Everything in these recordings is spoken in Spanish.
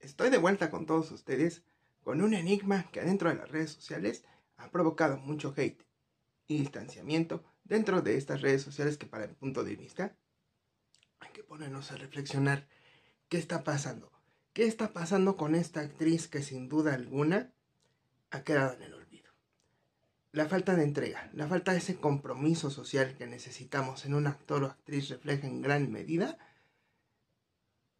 estoy de vuelta con todos ustedes con un enigma que dentro de las redes sociales ha provocado mucho hate y distanciamiento dentro de estas redes sociales que para mi punto de vista hay que ponernos a reflexionar qué está pasando, qué está pasando con esta actriz que sin duda alguna ha quedado en el olvido. La falta de entrega, la falta de ese compromiso social que necesitamos en un actor o actriz refleja en gran medida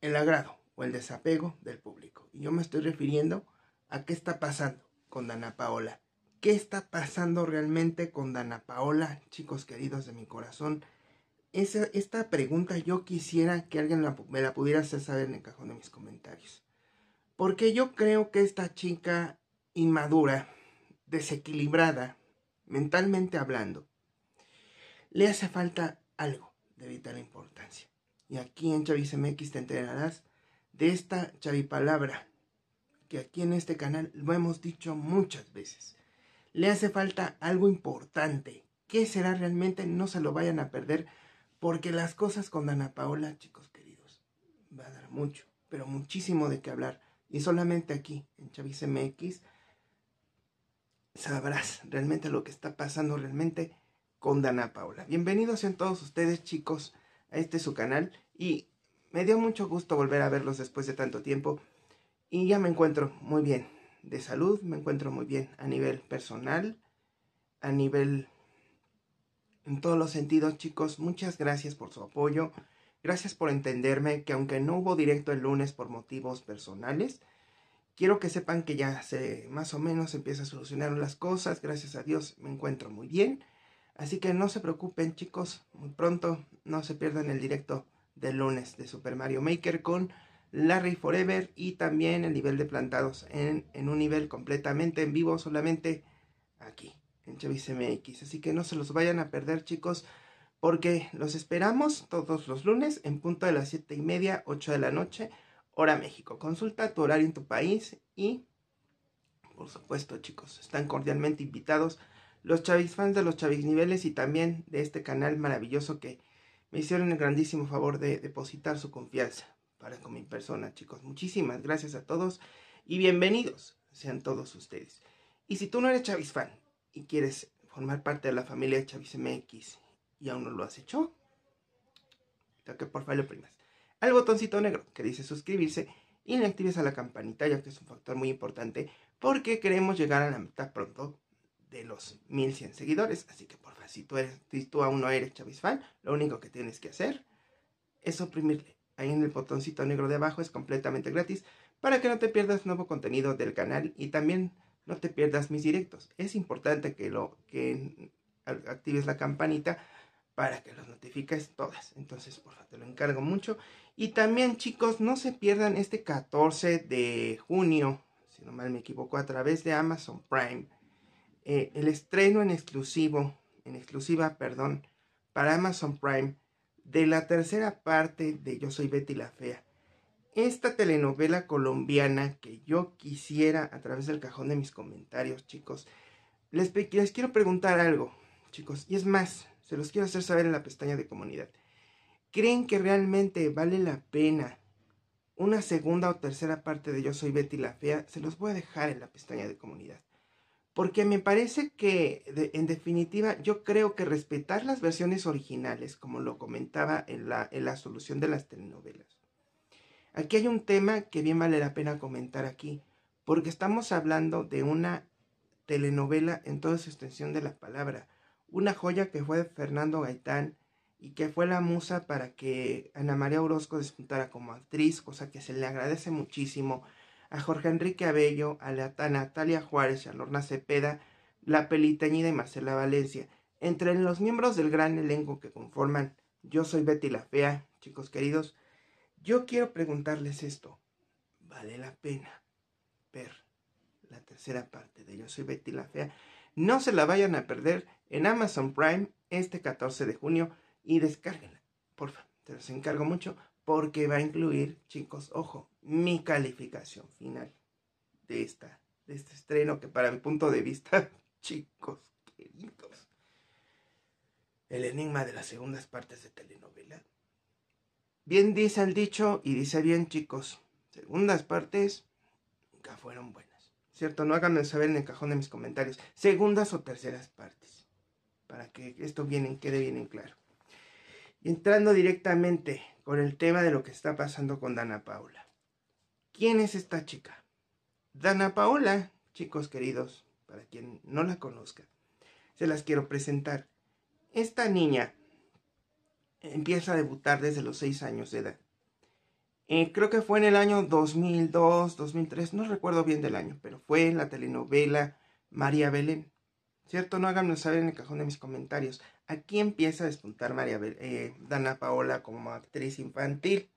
el agrado, o el desapego del público. Y yo me estoy refiriendo a qué está pasando con Dana Paola. ¿Qué está pasando realmente con Dana Paola, chicos queridos de mi corazón? Esa, esta pregunta yo quisiera que alguien me la pudiera hacer saber en el cajón de mis comentarios. Porque yo creo que esta chica inmadura, desequilibrada, mentalmente hablando, le hace falta algo de vital importancia. Y aquí en Chavis MX te enterarás de esta chavipalabra que aquí en este canal lo hemos dicho muchas veces. Le hace falta algo importante. ¿Qué será realmente? No se lo vayan a perder porque las cosas con Dana Paola, chicos queridos, va a dar mucho, pero muchísimo de qué hablar. Y solamente aquí, en Chavis MX, sabrás realmente lo que está pasando realmente con Dana Paola. Bienvenidos sean todos ustedes, chicos, a este su canal. Y me dio mucho gusto volver a verlos después de tanto tiempo y ya me encuentro muy bien de salud, me encuentro muy bien a nivel personal, a nivel en todos los sentidos, chicos. Muchas gracias por su apoyo. Gracias por entenderme que aunque no hubo directo el lunes por motivos personales, quiero que sepan que ya se más o menos empieza a solucionar las cosas. Gracias a Dios me encuentro muy bien. Así que no se preocupen, chicos. Muy pronto no se pierdan el directo de lunes de Super Mario Maker con Larry Forever y también el nivel de plantados en, en un nivel completamente en vivo solamente aquí en Chavis MX. Así que no se los vayan a perder chicos porque los esperamos todos los lunes en punto de las 7 y media, 8 de la noche, hora México. Consulta tu horario en tu país y por supuesto chicos, están cordialmente invitados los Chavis fans de los Chavis niveles y también de este canal maravilloso que me hicieron el grandísimo favor de depositar su confianza para con mi persona, chicos. Muchísimas gracias a todos y bienvenidos sean todos ustedes. Y si tú no eres Chavis fan y quieres formar parte de la familia Chavis MX y aún no lo has hecho, toque por favor primas al botoncito negro que dice suscribirse y le actives a la campanita ya que es un factor muy importante porque queremos llegar a la mitad pronto los 1100 seguidores. Así que porfa, si tú, eres, si tú aún no eres Chavis fan, lo único que tienes que hacer es oprimirle. Ahí en el botoncito negro de abajo es completamente gratis para que no te pierdas nuevo contenido del canal y también no te pierdas mis directos. Es importante que lo que actives la campanita para que los notifiques todas. Entonces, por te lo encargo mucho. Y también, chicos, no se pierdan este 14 de junio, si no mal me equivoco, a través de Amazon Prime. Eh, el estreno en exclusivo, en exclusiva, perdón, para Amazon Prime de la tercera parte de Yo soy Betty la Fea. Esta telenovela colombiana que yo quisiera a través del cajón de mis comentarios, chicos, les, les quiero preguntar algo, chicos, y es más, se los quiero hacer saber en la pestaña de comunidad. ¿Creen que realmente vale la pena una segunda o tercera parte de Yo Soy Betty la Fea? Se los voy a dejar en la pestaña de comunidad porque me parece que en definitiva yo creo que respetar las versiones originales, como lo comentaba en la, en la solución de las telenovelas. Aquí hay un tema que bien vale la pena comentar aquí, porque estamos hablando de una telenovela en toda su extensión de la palabra, una joya que fue de Fernando Gaitán y que fue la musa para que Ana María Orozco despuntara como actriz, cosa que se le agradece muchísimo a Jorge Enrique Abello, a, la, Natalia Juárez, a Lorna Cepeda, La Pelitañida y Marcela Valencia. Entre los miembros del gran elenco que conforman Yo soy Betty la Fea, chicos queridos, yo quiero preguntarles esto. ¿Vale la pena ver la tercera parte de Yo soy Betty la Fea? No se la vayan a perder en Amazon Prime este 14 de junio y descárguenla. favor. te los encargo mucho porque va a incluir, chicos, ojo, mi calificación final de, esta, de este estreno que para mi punto de vista, chicos queridos, el enigma de las segundas partes de telenovela. Bien dice el dicho y dice bien chicos, segundas partes nunca fueron buenas. Cierto, no háganme saber en el cajón de mis comentarios, segundas o terceras partes, para que esto bien, quede bien en claro. Entrando directamente con el tema de lo que está pasando con Dana Paula. ¿Quién es esta chica? Dana Paola, chicos queridos, para quien no la conozca, se las quiero presentar. Esta niña empieza a debutar desde los 6 años de edad. Eh, creo que fue en el año 2002, 2003, no recuerdo bien del año, pero fue en la telenovela María Belén. ¿Cierto? No háganme saber en el cajón de mis comentarios. Aquí empieza a despuntar María eh, Dana Paola como actriz infantil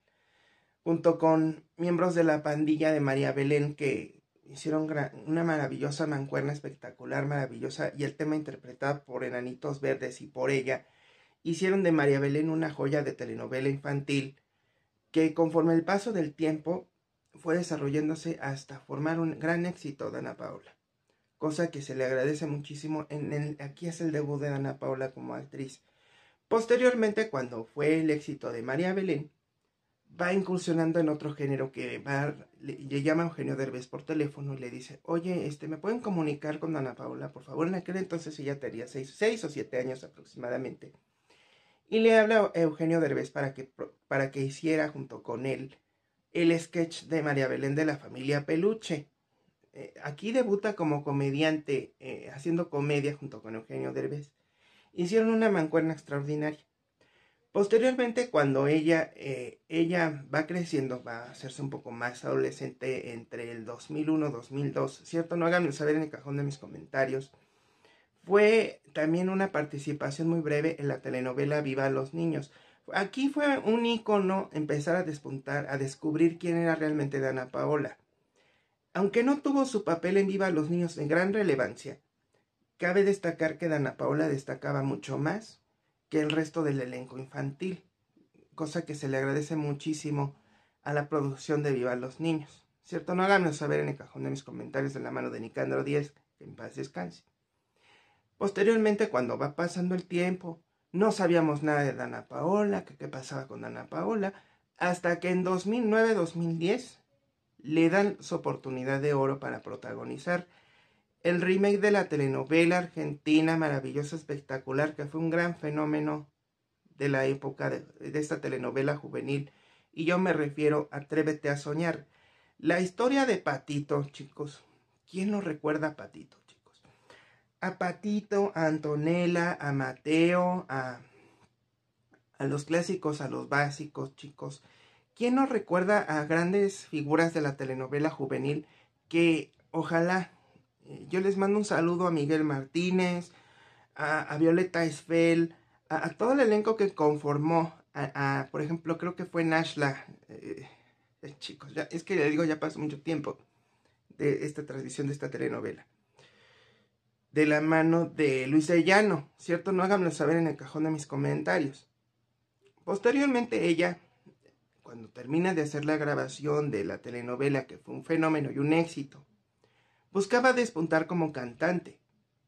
junto con miembros de la pandilla de María Belén que hicieron una maravillosa mancuerna espectacular, maravillosa, y el tema interpretado por Enanitos Verdes y por ella, hicieron de María Belén una joya de telenovela infantil que conforme el paso del tiempo fue desarrollándose hasta formar un gran éxito de Ana Paula, cosa que se le agradece muchísimo. En el, aquí es el debut de Ana Paula como actriz. Posteriormente, cuando fue el éxito de María Belén, va incursionando en otro género que va, le, llama a Eugenio Derbez por teléfono y le dice, oye, este, ¿me pueden comunicar con Ana Paula, por favor? En aquel entonces ella tenía seis, o siete años aproximadamente. Y le habla a Eugenio Derbez para que, para que hiciera junto con él el sketch de María Belén de la familia Peluche. Eh, aquí debuta como comediante, eh, haciendo comedia junto con Eugenio Derbez. Hicieron una mancuerna extraordinaria. Posteriormente, cuando ella, eh, ella va creciendo, va a hacerse un poco más adolescente entre el 2001-2002, ¿cierto? No háganme saber en el cajón de mis comentarios. Fue también una participación muy breve en la telenovela Viva los Niños. Aquí fue un icono empezar a despuntar, a descubrir quién era realmente Dana Paola. Aunque no tuvo su papel en Viva los Niños en gran relevancia, cabe destacar que Dana Paola destacaba mucho más que el resto del elenco infantil, cosa que se le agradece muchísimo a la producción de Viva los Niños. ¿Cierto? No háganme saber en el cajón de mis comentarios de la mano de Nicandro Díez, que en paz descanse. Posteriormente, cuando va pasando el tiempo, no sabíamos nada de Dana Paola, qué pasaba con Dana Paola, hasta que en 2009-2010 le dan su oportunidad de oro para protagonizar el remake de la telenovela argentina maravillosa, espectacular, que fue un gran fenómeno de la época de, esta telenovela juvenil. Y yo me refiero Atrévete a soñar. La historia de Patito, chicos. ¿Quién nos recuerda a Patito, chicos? A Patito, a Antonella, a Mateo, a, a los clásicos, a los básicos, chicos. ¿Quién nos recuerda a grandes figuras de la telenovela juvenil que ojalá eh, yo les mando un saludo a Miguel Martínez, a, Violeta Esfel, a, todo el elenco que conformó. A, por ejemplo, creo que fue Nashla. Eh, eh, chicos, es que le digo, ya pasó mucho tiempo de esta transmisión de esta telenovela. De la mano de Luis de Llano, ¿cierto? No háganlo saber en el cajón de mis comentarios. Posteriormente ella, cuando termina de hacer la grabación de la telenovela, que fue un fenómeno y un éxito, buscaba despuntar como cantante,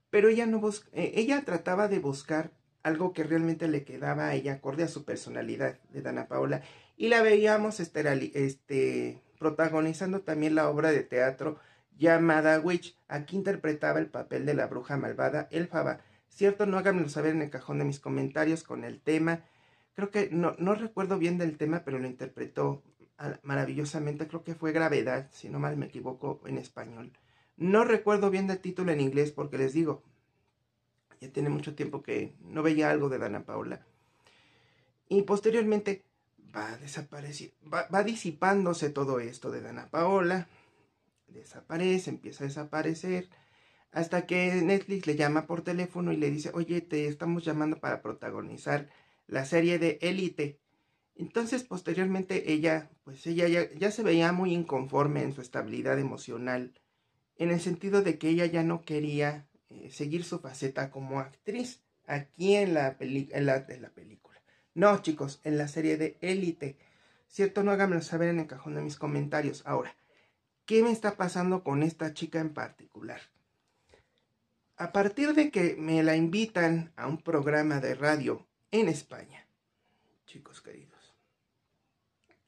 pero ella, no eh, ella trataba de buscar algo que realmente le quedaba a ella acorde a su personalidad de Dana Paola y la veíamos este, este protagonizando también la obra de teatro llamada Witch. Aquí interpretaba el papel de la bruja malvada Elfaba. Cierto, no háganmelo saber en el cajón de mis comentarios con el tema. Creo que no, no recuerdo bien del tema, pero lo interpretó maravillosamente. Creo que fue Gravedad, si no mal me equivoco, en español. No recuerdo bien el título en inglés porque les digo, ya tiene mucho tiempo que no veía algo de Dana Paola. Y posteriormente va a va, va disipándose todo esto de Dana Paola, desaparece, empieza a desaparecer, hasta que Netflix le llama por teléfono y le dice, oye, te estamos llamando para protagonizar la serie de Elite. Entonces, posteriormente, ella, pues ella ya, ya se veía muy inconforme en su estabilidad emocional en el sentido de que ella ya no quería eh, seguir su faceta como actriz aquí en la, en la, la película. No, chicos, en la serie de Élite. Cierto, no háganmelo saber en el cajón de mis comentarios. Ahora, ¿qué me está pasando con esta chica en particular? A partir de que me la invitan a un programa de radio en España, chicos queridos,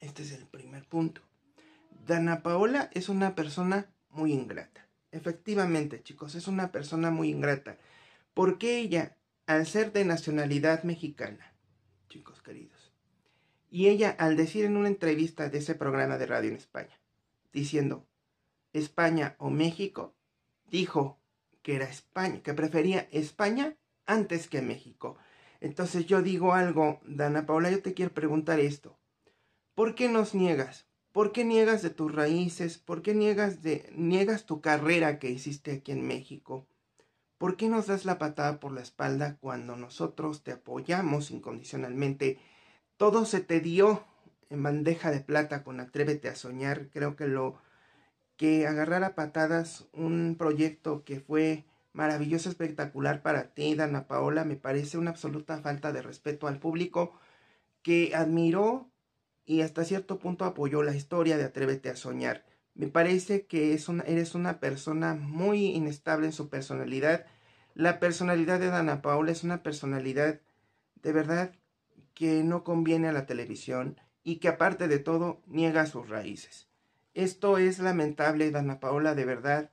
este es el primer punto. Dana Paola es una persona muy ingrata. Efectivamente, chicos, es una persona muy ingrata. Porque ella, al ser de nacionalidad mexicana, chicos queridos, y ella al decir en una entrevista de ese programa de radio en España, diciendo España o México, dijo que era España, que prefería España antes que México. Entonces yo digo algo, Dana Paula, yo te quiero preguntar esto. ¿Por qué nos niegas? ¿Por qué niegas de tus raíces? ¿Por qué niegas, de, niegas tu carrera que hiciste aquí en México? ¿Por qué nos das la patada por la espalda cuando nosotros te apoyamos incondicionalmente? Todo se te dio en bandeja de plata con Atrévete a Soñar. Creo que lo que agarrar a patadas un proyecto que fue maravilloso, espectacular para ti, Dana Paola, me parece una absoluta falta de respeto al público que admiró y hasta cierto punto apoyó la historia de Atrévete a Soñar. Me parece que es una, eres una persona muy inestable en su personalidad. La personalidad de Dana Paula es una personalidad de verdad que no conviene a la televisión y que aparte de todo niega sus raíces. Esto es lamentable, Dana Paula, de verdad,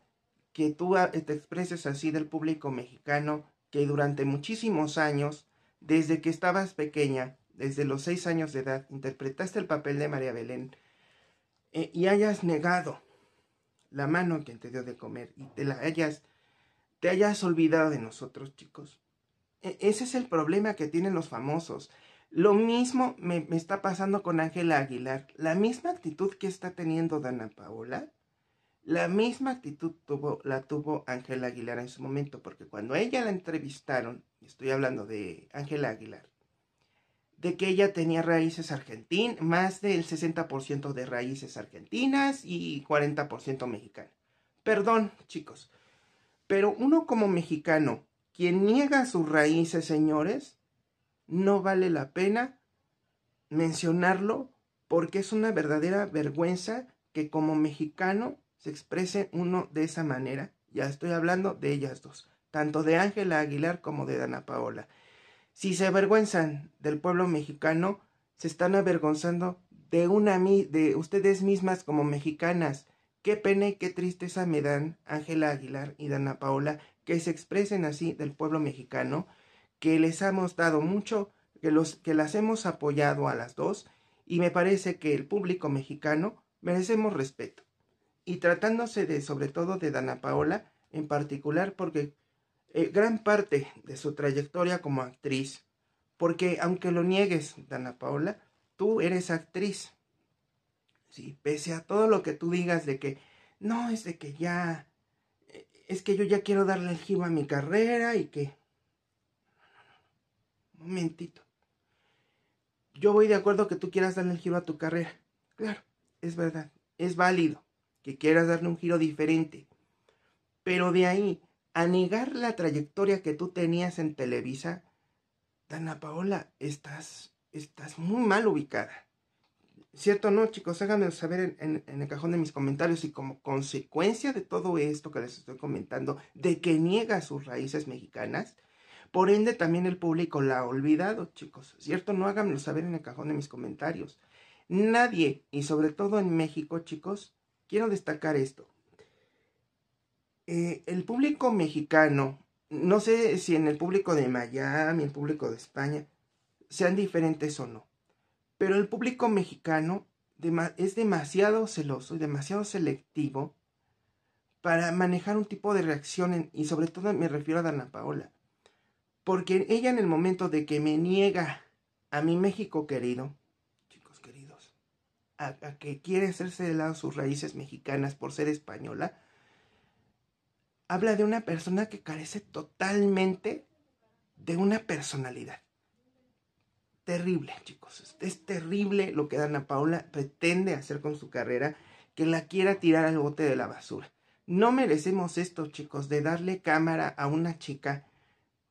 que tú te expreses así del público mexicano que durante muchísimos años, desde que estabas pequeña, desde los seis años de edad, interpretaste el papel de María Belén eh, y hayas negado la mano que te dio de comer y te la hayas, te hayas olvidado de nosotros, chicos. E, ese es el problema que tienen los famosos. Lo mismo me, está pasando con Ángela Aguilar. La misma actitud que está teniendo Dana Paola, la misma actitud tuvo, la tuvo Ángela Aguilar en su momento, porque cuando ella la entrevistaron, estoy hablando de Ángela Aguilar, de que ella tenía raíces argentinas, más del 60% de raíces argentinas y 40% mexicana. Perdón, chicos, pero uno como mexicano, quien niega sus raíces, señores, no vale la pena mencionarlo porque es una verdadera vergüenza que como mexicano se exprese uno de esa manera. Ya estoy hablando de ellas dos, tanto de Ángela Aguilar como de Dana Paola. Si se avergüenzan del pueblo mexicano, se están avergonzando de una de ustedes mismas como mexicanas. Qué pena y qué tristeza me dan Ángela Aguilar y Dana Paola que se expresen así del pueblo mexicano, que les hemos dado mucho, que los que las hemos apoyado a las dos y me parece que el público mexicano merecemos respeto. Y tratándose de sobre todo de Dana Paola en particular porque eh, gran parte de su trayectoria como actriz. Porque aunque lo niegues, Dana Paola, tú eres actriz. ¿sí? Pese a todo lo que tú digas de que no, es de que ya, eh, es que yo ya quiero darle el giro a mi carrera y que... Un momentito. Yo voy de acuerdo que tú quieras darle el giro a tu carrera. Claro, es verdad, es válido que quieras darle un giro diferente. Pero de ahí a negar la trayectoria que tú tenías en Televisa, Dana Paola, estás, estás muy mal ubicada. ¿Cierto o no, chicos? Háganmelo saber en, en, el cajón de mis comentarios y como consecuencia de todo esto que les estoy comentando, de que niega sus raíces mexicanas, por ende también el público la ha olvidado, chicos. ¿Cierto? No háganmelo saber en el cajón de mis comentarios. Nadie, y sobre todo en México, chicos, quiero destacar esto, eh, el público mexicano, no sé si en el público de Miami, el público de España, sean diferentes o no, pero el público mexicano es demasiado celoso y demasiado selectivo para manejar un tipo de reacción y sobre todo me refiero a Dana Paola, porque ella en el momento de que me niega a mi México querido, chicos queridos, a, a que quiere hacerse de lado sus raíces mexicanas por ser española, habla de una persona que carece totalmente de una personalidad. Terrible, chicos. Es terrible lo que Dana Paula pretende hacer con su carrera, que la quiera tirar al bote de la basura. No merecemos esto, chicos, de darle cámara a una chica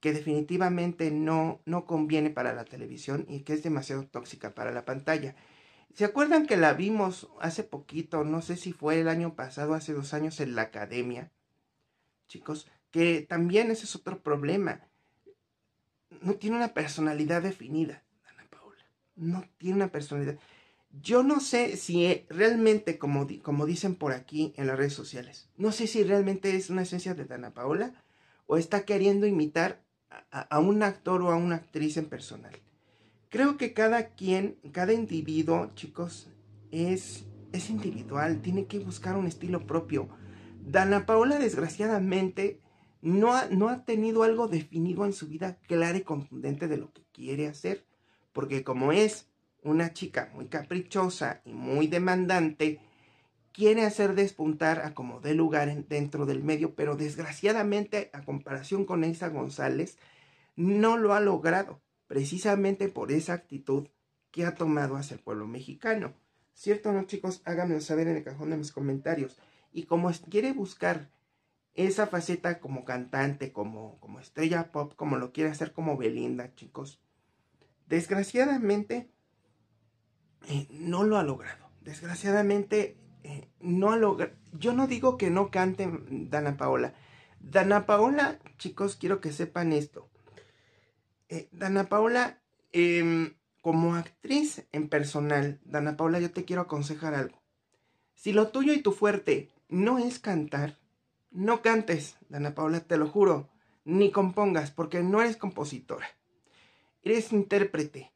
que definitivamente no, no conviene para la televisión y que es demasiado tóxica para la pantalla. ¿Se acuerdan que la vimos hace poquito, no sé si fue el año pasado, hace dos años en la academia? chicos, que también ese es otro problema. No tiene una personalidad definida, Ana Paola. No tiene una personalidad. Yo no sé si e, realmente, como, dicen por aquí en las redes sociales, no sé si realmente es una esencia de Dana Paola o está queriendo imitar a, un actor o a una actriz en personal. Creo que cada quien, cada individuo, chicos, es, es individual, tiene que buscar un estilo propio. Dana Paola, desgraciadamente, no ha, tenido algo definido en su vida clara y contundente de lo que quiere hacer, porque como es una chica muy caprichosa y muy demandante, quiere hacer despuntar a como dé de lugar dentro del medio, pero desgraciadamente, a comparación con Elsa González, no lo ha logrado, precisamente por esa actitud que ha tomado hacia el pueblo mexicano. ¿Cierto o no, chicos? Háganmelo saber en el cajón de mis comentarios y como quiere buscar esa faceta como cantante, como, como estrella pop, como lo quiere hacer como Belinda, chicos, desgraciadamente eh, no lo ha logrado. Desgraciadamente eh, no ha logrado. Yo no digo que no cante mm, Dana Paola. Dana Paola, chicos, quiero que sepan esto. Eh, Dana Paola, em, como actriz en personal, Dana Paola, yo te quiero aconsejar algo. Si lo tuyo y tu fuerte no es cantar. No cantes, Dana Paula, te lo juro, ni compongas, porque no eres compositora. Eres intérprete.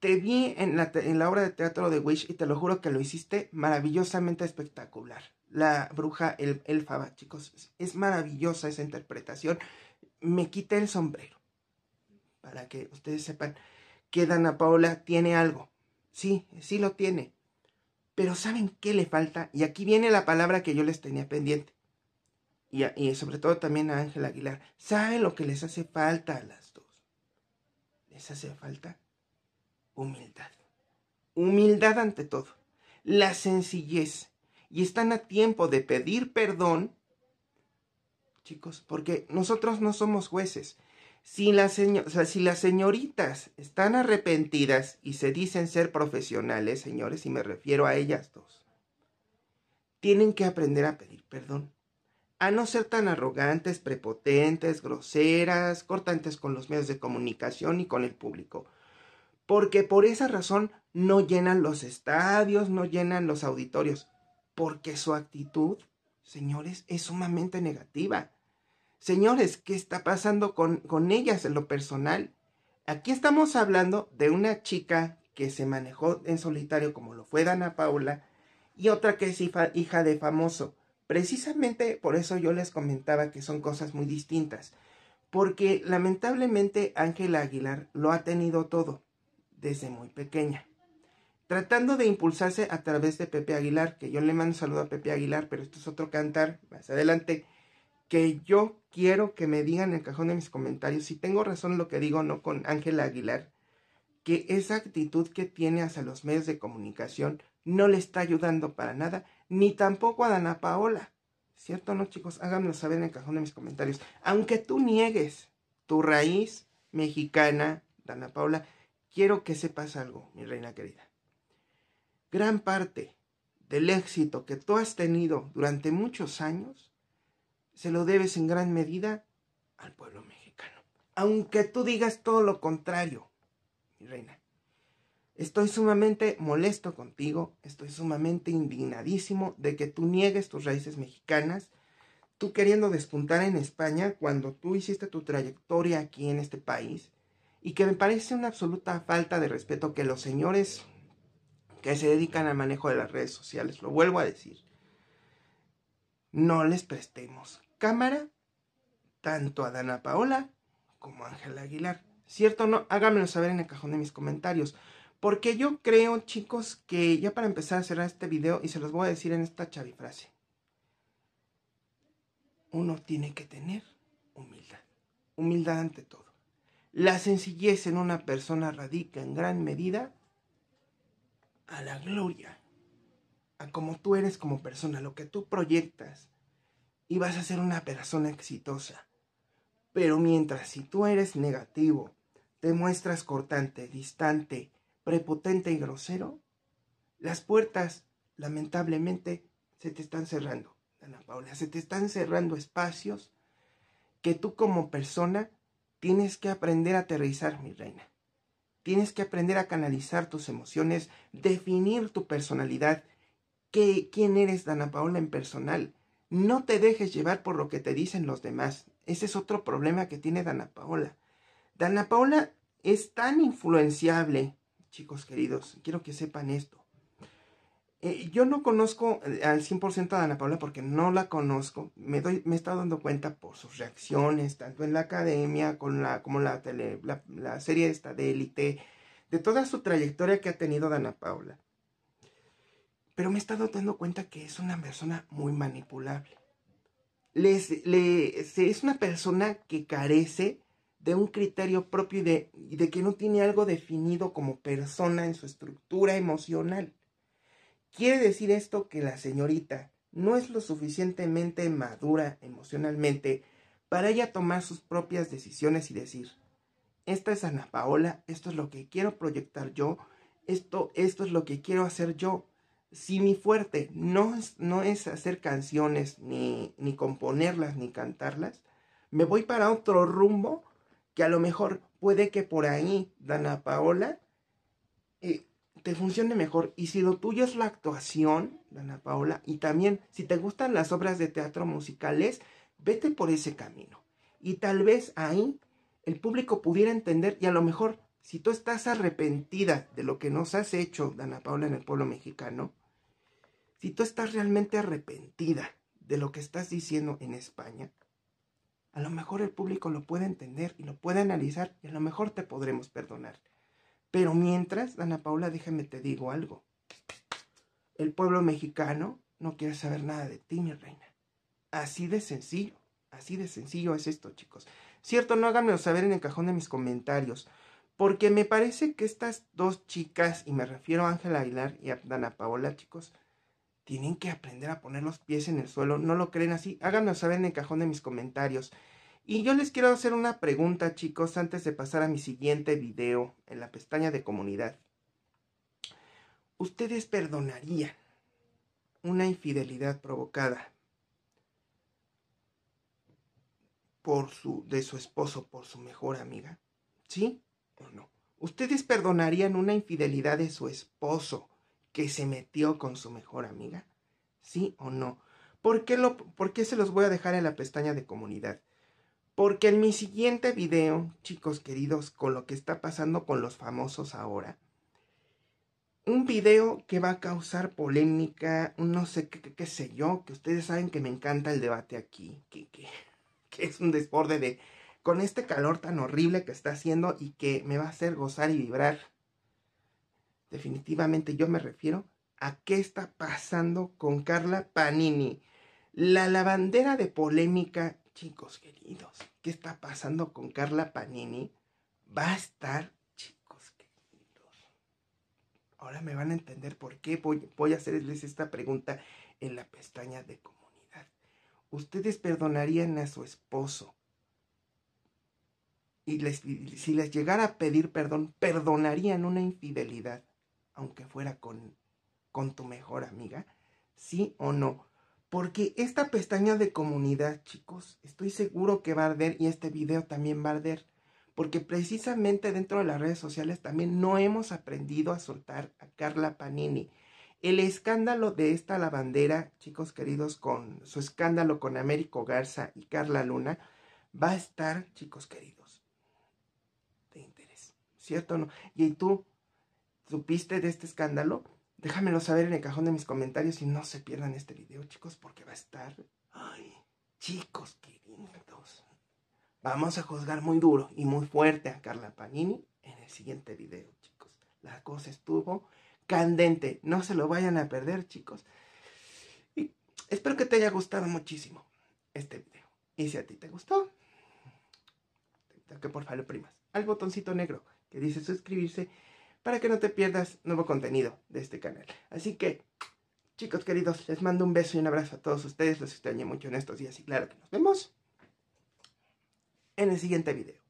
Te vi en la, obra de teatro de Wish y te lo juro que lo hiciste maravillosamente espectacular. La bruja el, elfaba, chicos, es maravillosa esa interpretación. Me quité el sombrero. Para que ustedes sepan que Dana Paula tiene algo. Sí, sí lo tiene pero ¿saben qué le falta? Y aquí viene la palabra que yo les tenía pendiente. Y, sobre todo también a Ángel Aguilar. ¿Saben lo que les hace falta a las dos? Les hace falta humildad. Humildad ante todo. La sencillez. Y están a tiempo de pedir perdón, chicos, porque nosotros no somos jueces. Si las, si las señoritas están arrepentidas y se dicen ser profesionales, señores, y me refiero a ellas dos, tienen que aprender a pedir perdón. A no ser tan arrogantes, prepotentes, groseras, cortantes con los medios de comunicación y con el público. Porque por esa razón no llenan los estadios, no llenan los auditorios. Porque su actitud, señores, es sumamente negativa Señores, ¿qué está pasando con, con ellas en lo personal? Aquí estamos hablando de una chica que se manejó en solitario como lo fue Dana Paula y otra que es hija de famoso. Precisamente por eso yo les comentaba que son cosas muy distintas, porque lamentablemente Ángela Aguilar lo ha tenido todo desde muy pequeña, tratando de impulsarse a través de Pepe Aguilar, que yo le mando un saludo a Pepe Aguilar, pero esto es otro cantar más adelante que yo quiero que me digan en el cajón de mis comentarios si tengo razón lo que digo o no con Ángela Aguilar, que esa actitud que tiene hacia los medios de comunicación no le está ayudando para nada, ni tampoco a Dana Paola. ¿Cierto no, chicos? Háganmelo saber en el cajón de mis comentarios. Aunque tú niegues tu raíz mexicana, Dana Paola, quiero que sepas algo, mi reina querida. Gran parte del éxito que tú has tenido durante muchos años se lo debes en gran medida al pueblo mexicano. Aunque tú digas todo lo contrario, mi reina. Estoy sumamente molesto contigo, estoy sumamente indignadísimo de que tú niegues tus raíces mexicanas, tú queriendo despuntar en España cuando tú hiciste tu trayectoria aquí en este país, y que me parece una absoluta falta de respeto que los señores que se dedican al manejo de las redes sociales, lo vuelvo a decir, no les prestemos cámara tanto a Dana Paola como a Ángela Aguilar. ¿Cierto o no? Háganmelo saber en el cajón de mis comentarios. Porque yo creo, chicos, que ya para empezar a cerrar este video, y se los voy a decir en esta chavifrase, uno tiene que tener humildad. Humildad ante todo. La sencillez en una persona radica en gran medida a la gloria, a cómo tú eres como persona, lo que tú proyectas, y vas a ser una persona exitosa. Pero mientras si tú eres negativo, te muestras cortante, distante, prepotente y grosero, las puertas lamentablemente se te están cerrando, Ana Paula, se te están cerrando espacios que tú como persona tienes que aprender a aterrizar, mi reina. Tienes que aprender a canalizar tus emociones, definir tu personalidad, qué, quién eres, Dana Paola, en personal, no te dejes llevar por lo que te dicen los demás. Ese es otro problema que tiene Dana Paola. Dana Paola es tan influenciable, chicos queridos, quiero que sepan esto. Eh, yo no conozco eh, al 100% a Dana Paola porque no la conozco. Me, doy, me he estado dando cuenta por sus reacciones, tanto en la academia con la, como la, tele, la, la serie esta de élite, de toda su trayectoria que ha tenido Dana Paola. Pero me he estado dando cuenta que es una persona muy manipulable. es una persona que carece de un criterio propio y de, de que no tiene algo definido como persona en su estructura emocional. Quiere decir esto que la señorita no es lo suficientemente madura emocionalmente para ella tomar sus propias decisiones y decir, esta es Ana Paola, esto es lo que quiero proyectar yo, esto, esto es lo que quiero hacer yo si mi fuerte no es, no es hacer canciones, ni, ni componerlas, ni cantarlas, me voy para otro rumbo que a lo mejor puede que por ahí, Dana Paola, eh, te funcione mejor. Y si lo tuyo es la actuación, Dana Paola, y también si te gustan las obras de teatro musicales, vete por ese camino. Y tal vez ahí el público pudiera entender y a lo mejor si tú estás arrepentida de lo que nos has hecho, Dana Paula, en el pueblo mexicano, si tú estás realmente arrepentida de lo que estás diciendo en España, a lo mejor el público lo puede entender y lo puede analizar y a lo mejor te podremos perdonar. Pero mientras, Dana Paula, déjame te digo algo. El pueblo mexicano no quiere saber nada de ti, mi reina. Así de sencillo, así de sencillo es esto, chicos. Cierto, no háganmelo saber en el cajón de mis comentarios porque me parece que estas dos chicas, y me refiero a Ángela Aguilar y a Dana Paola, chicos, tienen que aprender a poner los pies en el suelo. ¿No lo creen así? Háganlo saber en el cajón de mis comentarios. Y yo les quiero hacer una pregunta, chicos, antes de pasar a mi siguiente video en la pestaña de comunidad. ¿Ustedes perdonarían una infidelidad provocada por su, de su esposo, por su mejor amiga? ¿Sí? no. ¿Ustedes perdonarían una infidelidad de su esposo que se metió con su mejor amiga? ¿Sí o no? ¿Por qué, lo, ¿Por se los voy a dejar en la pestaña de comunidad? Porque en mi siguiente video, chicos queridos, con lo que está pasando con los famosos ahora, un video que va a causar polémica, no sé qué, sé yo, que ustedes saben que me encanta el debate aquí, que es un desborde de con este calor tan horrible que está haciendo y que me va a hacer gozar y vibrar. Definitivamente yo me refiero a qué está pasando con Carla Panini. La lavandera de polémica, chicos queridos, ¿qué está pasando con Carla Panini? Va a estar, chicos queridos. Ahora me van a entender por qué voy, voy a hacerles esta pregunta en la pestaña de comunidad. ¿Ustedes perdonarían a su esposo y si les llegara a pedir perdón, perdonarían una infidelidad, aunque fuera con, con tu mejor amiga, sí o no. Porque esta pestaña de comunidad, chicos, estoy seguro que va a arder y este video también va a arder. Porque precisamente dentro de las redes sociales también no hemos aprendido a soltar a Carla Panini. El escándalo de esta lavandera, chicos queridos, con su escándalo con Américo Garza y Carla Luna, va a estar, chicos queridos, ¿cierto o no? Y tú, ¿supiste de este escándalo? Déjamelo saber en el cajón de mis comentarios y no se pierdan este video, chicos, porque va a estar... ¡Ay! Chicos queridos, vamos a juzgar muy duro y muy fuerte a Carla Panini en el siguiente video, chicos. La cosa estuvo candente, no se lo vayan a perder, chicos. Y espero que te haya gustado muchísimo este video. Y si a ti te gustó, que por favor primas al botoncito negro que dice suscribirse para que no te pierdas nuevo contenido de este canal. Así que, chicos queridos, les mando un beso y un abrazo a todos ustedes. Los extrañé mucho en estos días y claro que nos vemos en el siguiente video.